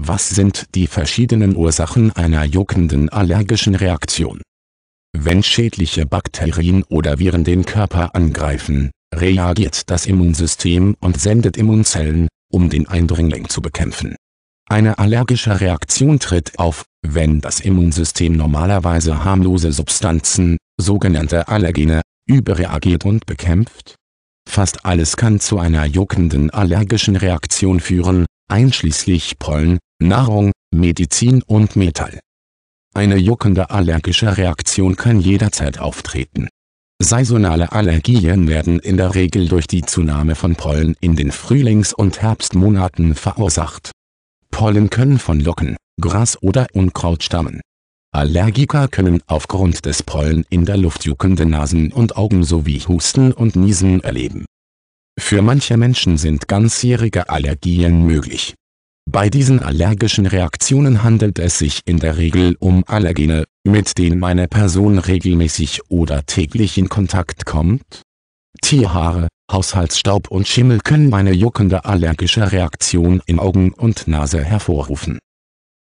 Was sind die verschiedenen Ursachen einer juckenden allergischen Reaktion? Wenn schädliche Bakterien oder Viren den Körper angreifen, reagiert das Immunsystem und sendet Immunzellen, um den Eindringling zu bekämpfen. Eine allergische Reaktion tritt auf, wenn das Immunsystem normalerweise harmlose Substanzen, sogenannte Allergene, überreagiert und bekämpft. Fast alles kann zu einer juckenden allergischen Reaktion führen, einschließlich Pollen, Nahrung, Medizin und Metall. Eine juckende allergische Reaktion kann jederzeit auftreten. Saisonale Allergien werden in der Regel durch die Zunahme von Pollen in den Frühlings- und Herbstmonaten verursacht. Pollen können von Locken, Gras oder Unkraut stammen. Allergiker können aufgrund des Pollen in der Luft juckende Nasen und Augen sowie Husten und Niesen erleben. Für manche Menschen sind ganzjährige Allergien möglich bei diesen allergischen Reaktionen handelt es sich in der Regel um Allergene, mit denen meine Person regelmäßig oder täglich in Kontakt kommt. Tierhaare, Haushaltsstaub und Schimmel können eine juckende allergische Reaktion in Augen und Nase hervorrufen.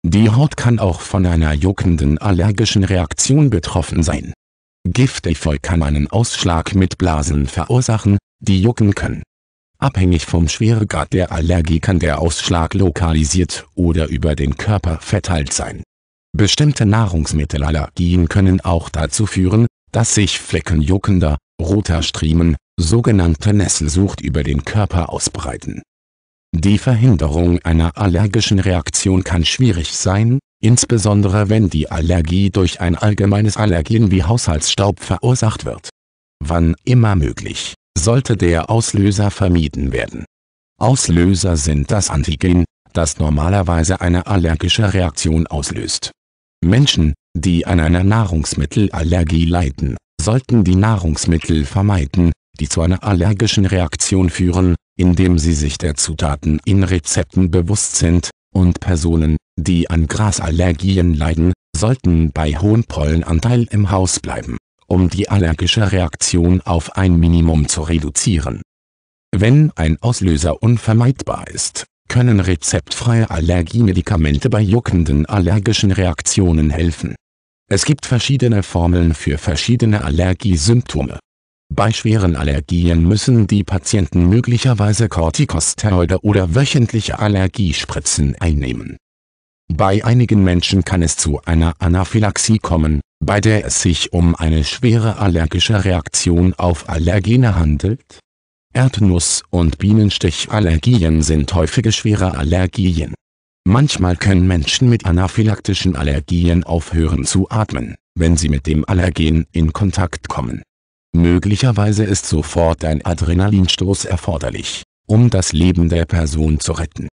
Die Haut kann auch von einer juckenden allergischen Reaktion betroffen sein. Giftefeu kann einen Ausschlag mit Blasen verursachen, die jucken können. Abhängig vom Schweregrad der Allergie kann der Ausschlag lokalisiert oder über den Körper verteilt sein. Bestimmte Nahrungsmittelallergien können auch dazu führen, dass sich Flecken juckender, roter Striemen, sogenannte Nesselsucht über den Körper ausbreiten. Die Verhinderung einer allergischen Reaktion kann schwierig sein, insbesondere wenn die Allergie durch ein allgemeines Allergien wie Haushaltsstaub verursacht wird. Wann immer möglich sollte der Auslöser vermieden werden. Auslöser sind das Antigen, das normalerweise eine allergische Reaktion auslöst. Menschen, die an einer Nahrungsmittelallergie leiden, sollten die Nahrungsmittel vermeiden, die zu einer allergischen Reaktion führen, indem sie sich der Zutaten in Rezepten bewusst sind, und Personen, die an Grasallergien leiden, sollten bei hohem Pollenanteil im Haus bleiben um die allergische Reaktion auf ein Minimum zu reduzieren. Wenn ein Auslöser unvermeidbar ist, können rezeptfreie Allergiemedikamente bei juckenden allergischen Reaktionen helfen. Es gibt verschiedene Formeln für verschiedene Allergiesymptome. Bei schweren Allergien müssen die Patienten möglicherweise Corticosteroide oder wöchentliche Allergiespritzen einnehmen. Bei einigen Menschen kann es zu einer Anaphylaxie kommen, bei der es sich um eine schwere allergische Reaktion auf Allergene handelt? Erdnuss- und bienenstich sind häufige schwere Allergien. Manchmal können Menschen mit anaphylaktischen Allergien aufhören zu atmen, wenn sie mit dem Allergen in Kontakt kommen. Möglicherweise ist sofort ein Adrenalinstoß erforderlich, um das Leben der Person zu retten.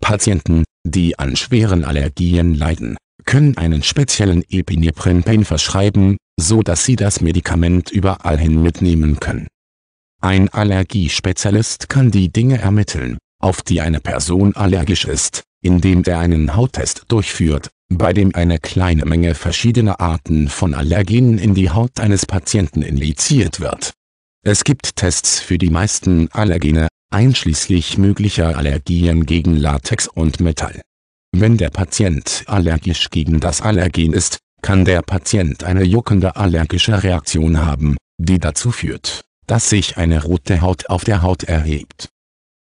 Patienten, die an schweren Allergien leiden, können einen speziellen Epinephrine verschreiben, so dass Sie das Medikament überall hin mitnehmen können. Ein Allergiespezialist kann die Dinge ermitteln, auf die eine Person allergisch ist, indem er einen Hauttest durchführt, bei dem eine kleine Menge verschiedener Arten von Allergenen in die Haut eines Patienten injiziert wird. Es gibt Tests für die meisten Allergene, einschließlich möglicher Allergien gegen Latex und Metall. Wenn der Patient allergisch gegen das Allergen ist, kann der Patient eine juckende allergische Reaktion haben, die dazu führt, dass sich eine rote Haut auf der Haut erhebt